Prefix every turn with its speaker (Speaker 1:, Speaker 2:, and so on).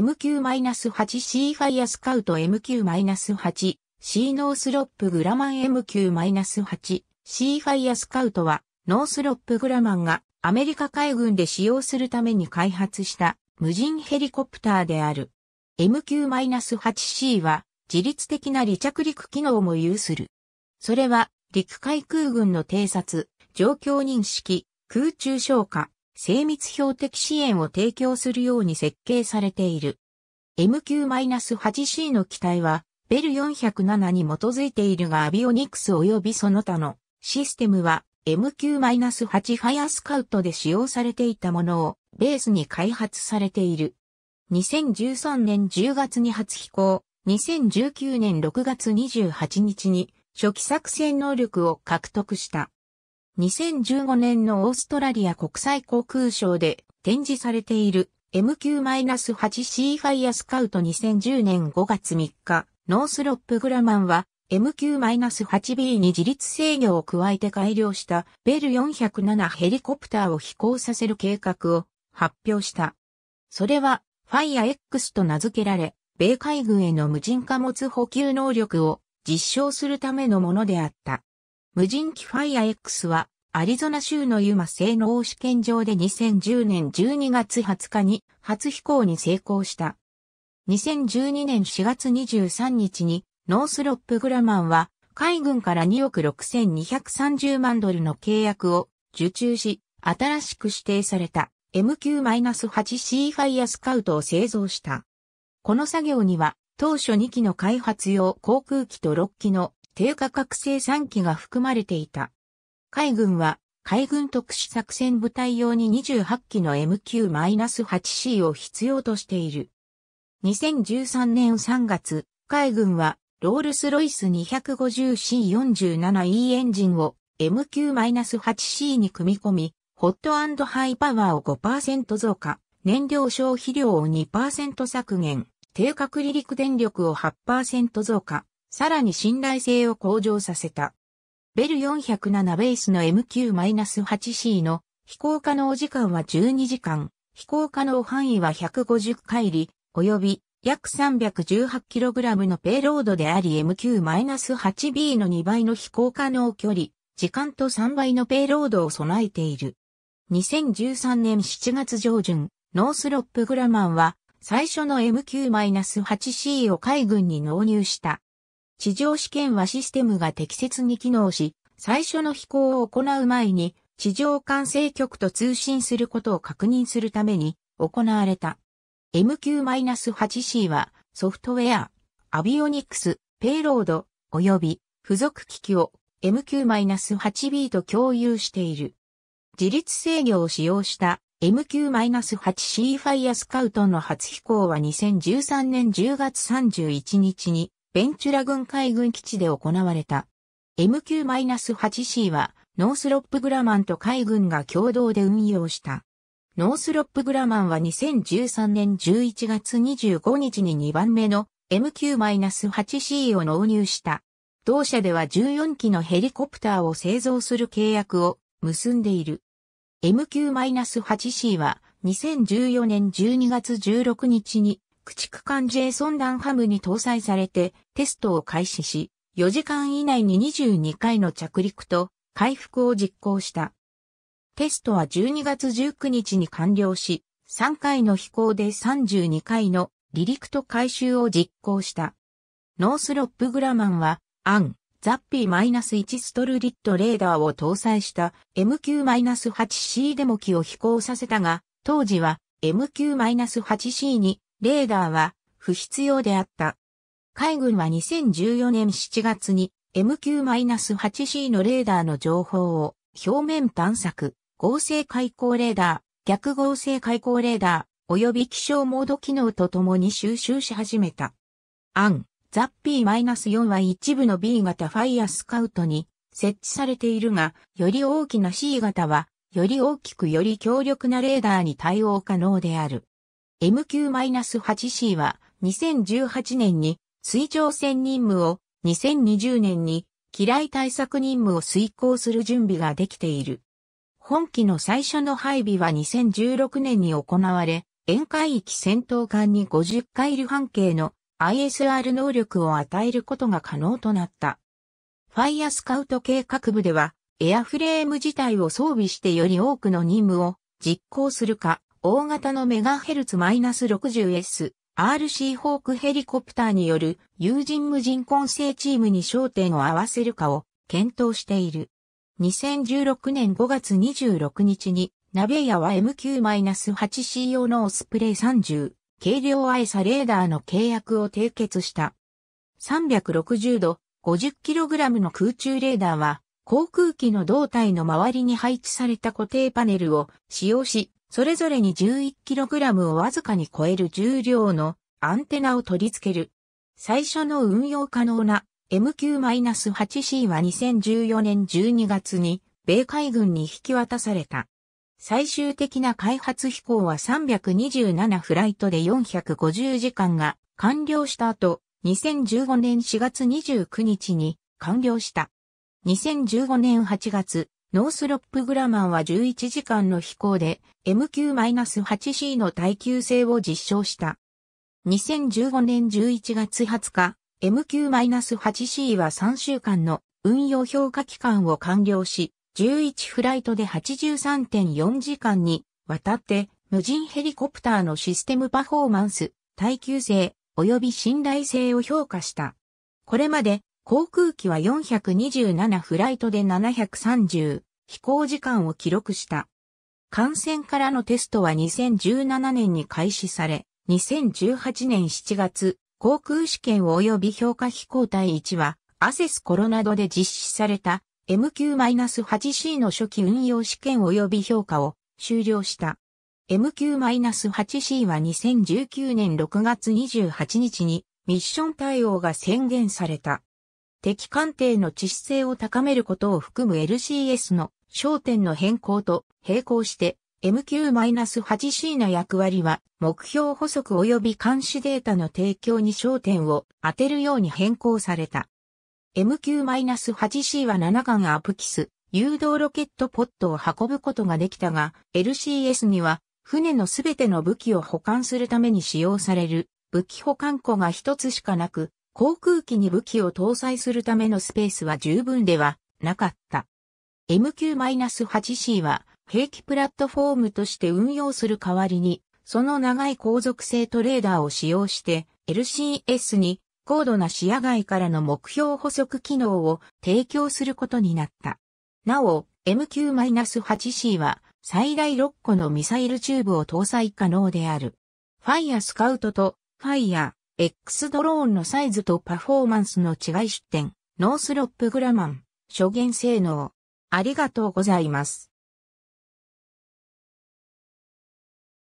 Speaker 1: MQ-8C ファイアスカウト MQ-8 C ノースロップグラマン MQ-8 C ファイアスカウトはノースロップグラマンがアメリカ海軍で使用するために開発した無人ヘリコプターである。MQ-8C は自律的な離着陸機能も有する。それは陸海空軍の偵察、状況認識、空中消火、精密標的支援を提供するように設計されている。MQ-8C の機体は、ベル407に基づいているがアビオニクス及びその他のシステムは MQ-8 ファイアスカウトで使用されていたものをベースに開発されている。2013年10月に初飛行、2019年6月28日に初期作戦能力を獲得した。2015年のオーストラリア国際航空ショーで展示されている MQ-8C ファイアスカウト2010年5月3日、ノースロップグラマンは MQ-8B に自律制御を加えて改良したベル407ヘリコプターを飛行させる計画を発表した。それはファイア X と名付けられ、米海軍への無人貨物補給能力を実証するためのものであった。無人機ファイア X は、アリゾナ州のユマ製能試験場で2010年12月20日に初飛行に成功した。2012年4月23日に、ノースロップグラマンは、海軍から2億6230万ドルの契約を受注し、新しく指定された MQ-8C ファイアスカウトを製造した。この作業には、当初2機の開発用航空機と6機の低価格生産機が含まれていた。海軍は海軍特殊作戦部隊用に28機の MQ-8C を必要としている。2013年3月、海軍はロールスロイス 250C47E エンジンを MQ-8C に組み込み、ホットハイパワーを5%増加、燃料消費量を2%削減、低角離陸電力を8%増加、さらに信頼性を向上させた。ベル407ベースの MQ-8C の飛行可能時間は12時間、飛行可能範囲は150海里、及び約 318kg のペイロードであり MQ-8B の2倍の飛行可能距離、時間と3倍のペイロードを備えている。2013年7月上旬、ノースロップグラマンは最初の MQ-8C を海軍に納入した。地上試験はシステムが適切に機能し、最初の飛行を行う前に、地上管制局と通信することを確認するために行われた。MQ-8C はソフトウェア、アビオニクス、ペイロード、及び付属機器を MQ-8B と共有している。自立制御を使用した MQ-8C ファイアスカウトの初飛行は2013年10月31日にベンチュラ軍海軍基地で行われた。MQ-8C はノースロップグラマンと海軍が共同で運用した。ノースロップグラマンは2013年11月25日に2番目の MQ-8C を納入した。同社では14機のヘリコプターを製造する契約を結んでいる。MQ-8C は2014年12月16日に駆逐艦 J ソンダンハムに搭載されてテストを開始し、4時間以内に22回の着陸と回復を実行した。テストは12月19日に完了し、3回の飛行で32回の離陸と回収を実行した。ノースロップグラマンは、アン、ザッピー -1 ストルリットレーダーを搭載した MQ-8C デモ機を飛行させたが、当時は MQ-8C にレーダーは不必要であった。海軍は2014年7月に MQ-8C のレーダーの情報を表面探索、合成開口レーダー、逆合成開口レーダー、及び気象モード機能とともに収集し始めた。アン、ザッピー -4 は一部の B 型ファイアスカウトに設置されているが、より大きな C 型は、より大きくより強力なレーダーに対応可能である。MQ-8C は2018年に水上戦任務を2020年に機雷対策任務を遂行する準備ができている。本機の最初の配備は2016年に行われ、沿海域戦闘艦に50回ル半径の ISR 能力を与えることが可能となった。ファイアスカウト計画部では、エアフレーム自体を装備してより多くの任務を実行するか、大型のメガヘルツ -60S、RC ホークヘリコプターによる有人無人混成チームに焦点を合わせるかを検討している。2016年5月26日に、ナベヤは MQ-8C 用のオスプレイ30、軽量アイサレーダーの契約を締結した。360度、50kg の空中レーダーは、航空機の胴体の周りに配置された固定パネルを使用し、それぞれに 11kg をわずかに超える重量のアンテナを取り付ける。最初の運用可能な MQ-8C は2014年12月に米海軍に引き渡された。最終的な開発飛行は327フライトで450時間が完了した後、2015年4月29日に完了した。2015年8月、ノースロップグラマンは11時間の飛行で MQ-8C の耐久性を実証した。2015年11月20日、MQ-8C は3週間の運用評価期間を完了し、11フライトで83.4時間にわたって無人ヘリコプターのシステムパフォーマンス、耐久性、及び信頼性を評価した。これまで航空機は427フライトで730、飛行時間を記録した。感染からのテストは2017年に開始され、2018年7月、航空試験及び評価飛行隊1は、アセスコロナドで実施された MQ-8C の初期運用試験及び評価を終了した。MQ-8C は2019年6月28日にミッション対応が宣言された。敵艦艇の致死性を高めることを含む LCS の焦点の変更と並行して MQ-8C の役割は目標補足及び監視データの提供に焦点を当てるように変更された。MQ-8C は7艦アプキス誘導ロケットポットを運ぶことができたが LCS には船のすべての武器を保管するために使用される武器保管庫が一つしかなく航空機に武器を搭載するためのスペースは十分ではなかった。MQ-8C は兵器プラットフォームとして運用する代わりに、その長い航続性トレーダーを使用して LCS に高度な視野外からの目標補足機能を提供することになった。なお、MQ-8C は最大6個のミサイルチューブを搭載可能である。ファイアスカウトとファイア X ドローンのサイズとパフォーマンスの違い出展、ノースロップグラマン、諸元性能。ありがとうございます。